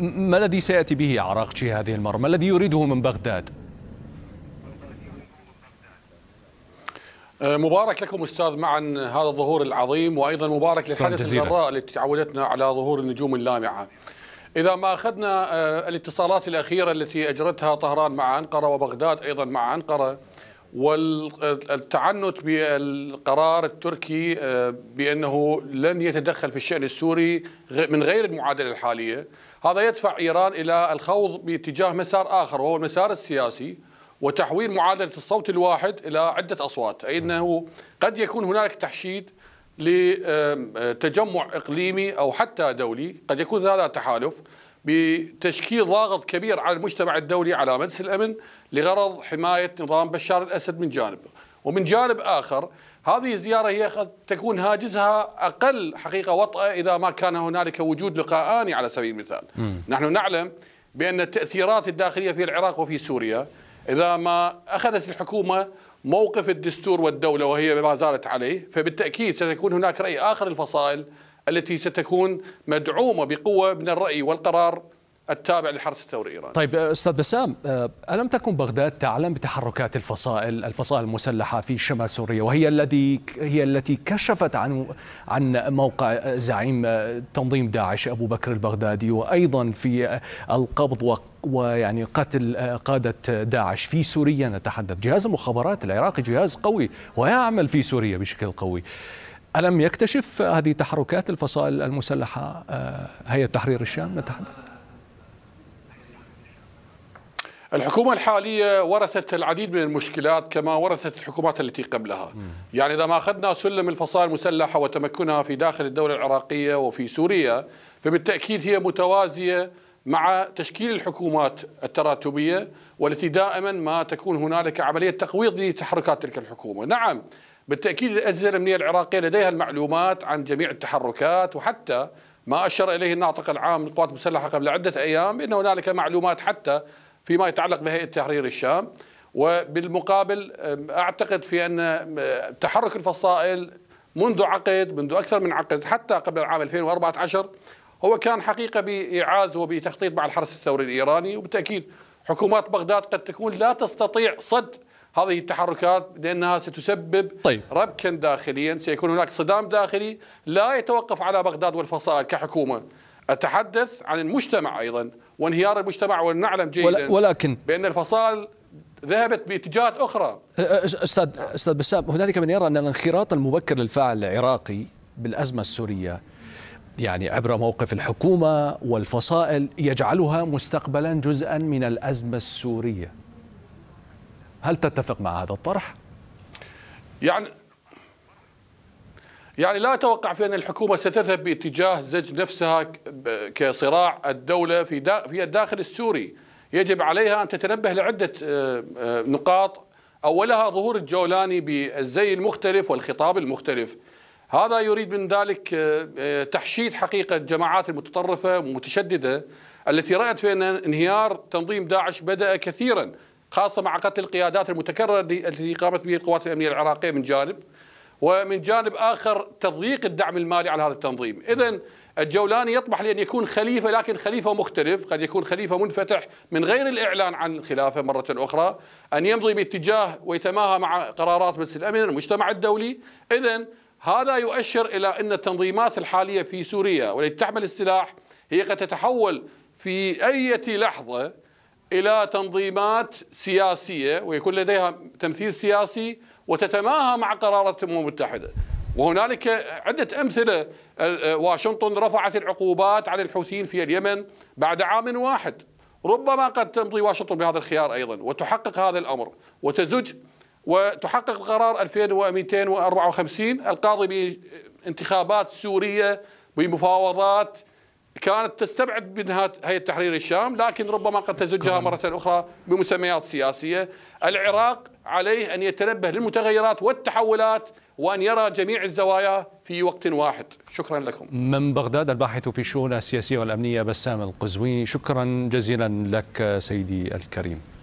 ما الذي سيأتي به عراقشي هذه المرة ما الذي يريده من بغداد أه، مبارك لكم استاذ معا هذا الظهور العظيم وايضا مبارك للحدث الغراء التي تعودتنا على ظهور النجوم اللامعه. اذا ما اخذنا أه، الاتصالات الاخيره التي اجرتها طهران مع انقره وبغداد ايضا مع انقره والتعنت بالقرار التركي آه، بأنه لن يتدخل في الشأن السوري من غير المعادلة الحالية هذا يدفع إيران إلى الخوض باتجاه مسار آخر وهو المسار السياسي وتحويل معادلة الصوت الواحد إلى عدة أصوات أي أنه قد يكون هناك تحشيد لتجمع آه، إقليمي أو حتى دولي قد يكون هذا تحالف بتشكيل ضاغط كبير على المجتمع الدولي على مجلس الامن لغرض حمايه نظام بشار الاسد من جانب، ومن جانب اخر هذه الزياره هي قد تكون هاجسها اقل حقيقه وطأه اذا ما كان هنالك وجود لقاءاني على سبيل المثال. م. نحن نعلم بان التاثيرات الداخليه في العراق وفي سوريا اذا ما اخذت الحكومه موقف الدستور والدوله وهي ما زالت عليه فبالتاكيد ستكون هناك راي اخر الفصائل التي ستكون مدعومه بقوه من الراي والقرار التابع للحرس الثوري الايراني. طيب استاذ بسام الم تكن بغداد تعلم بتحركات الفصائل الفصائل المسلحه في شمال سوريا وهي الذي هي التي كشفت عن عن موقع زعيم تنظيم داعش ابو بكر البغدادي وايضا في القبض ويعني قتل قادة داعش في سوريا نتحدث جهاز المخابرات العراقي جهاز قوي ويعمل في سوريا بشكل قوي ألم يكتشف هذه تحركات الفصائل المسلحة آه، هيئة تحرير الشام نتحدث الحكومة الحالية ورثت العديد من المشكلات كما ورثت الحكومات التي قبلها يعني إذا ما أخذنا سلم الفصائل المسلحة وتمكنها في داخل الدولة العراقية وفي سوريا فبالتأكيد هي متوازية مع تشكيل الحكومات التراتبية والتي دائما ما تكون هنالك عملية تقويض لتحركات تلك الحكومة نعم بالتأكيد الأجهزة الأمنية العراقية لديها المعلومات عن جميع التحركات وحتى ما أشار إليه الناطق العام للقوات المسلحة قبل عدة أيام أن هنالك معلومات حتى فيما يتعلق بهيئة تحرير الشام وبالمقابل أعتقد في أن تحرك الفصائل منذ عقد منذ أكثر من عقد حتى قبل العام 2014 هو كان حقيقة بإعاز وبتخطيط مع الحرس الثوري الإيراني وبالتأكيد حكومات بغداد قد تكون لا تستطيع صد هذه التحركات لأنها ستسبب طيب. ربكا داخليا سيكون هناك صدام داخلي لا يتوقف على بغداد والفصائل كحكومة أتحدث عن المجتمع أيضا وانهيار المجتمع ونعلم جيدا ولكن بأن الفصائل ذهبت باتجاهات اخرى استاذ استاذ بسام هنالك من يرى ان الانخراط المبكر للفاعل العراقي بالازمه السوريه يعني عبر موقف الحكومه والفصائل يجعلها مستقبلا جزءا من الازمه السوريه هل تتفق مع هذا الطرح؟ يعني يعني لا أتوقع في أن الحكومة ستذهب باتجاه زج نفسها كصراع الدولة في دا في الداخل السوري يجب عليها أن تتنبه لعدة آه، آه، نقاط أولها ظهور الجولاني بالزي المختلف والخطاب المختلف هذا يريد من ذلك آه، تحشيد حقيقة الجماعات المتطرفة المتشددة التي رأت في أن انهيار تنظيم داعش بدأ كثيرا خاصة مع قتل القيادات المتكررة التي قامت به القوات الأمنية العراقية من جانب ومن جانب آخر تضييق الدعم المالي على هذا التنظيم إذا الجولاني يطمح لأن يكون خليفة لكن خليفة مختلف قد يكون خليفة منفتح من غير الإعلان عن الخلافة مرة أخرى أن يمضي باتجاه ويتماهى مع قرارات مجلس الأمن المجتمع الدولي إذا هذا يؤشر إلى أن التنظيمات الحالية في سوريا والتي تحمل السلاح هي قد تتحول في أي لحظة إلى تنظيمات سياسية ويكون لديها تمثيل سياسي وتتماهى مع قرارات الأمم المتحدة وهنالك عدة أمثلة آه، واشنطن رفعت العقوبات على الحوثيين في اليمن بعد عام واحد ربما قد تمضي واشنطن بهذا الخيار أيضا وتحقق هذا الأمر وتزج وتحقق القرار 2254 القاضي بانتخابات سورية بمفاوضات كانت تستبعد منها هيئة تحرير الشام لكن ربما قد تزجها نعم. مرة أخرى بمسميات سياسية العراق عليه أن يتنبه للمتغيرات والتحولات وأن يرى جميع الزوايا في وقت واحد شكرا لكم من بغداد الباحث في الشؤون السياسية والأمنية بسام القزويني شكرا جزيلا لك سيدي الكريم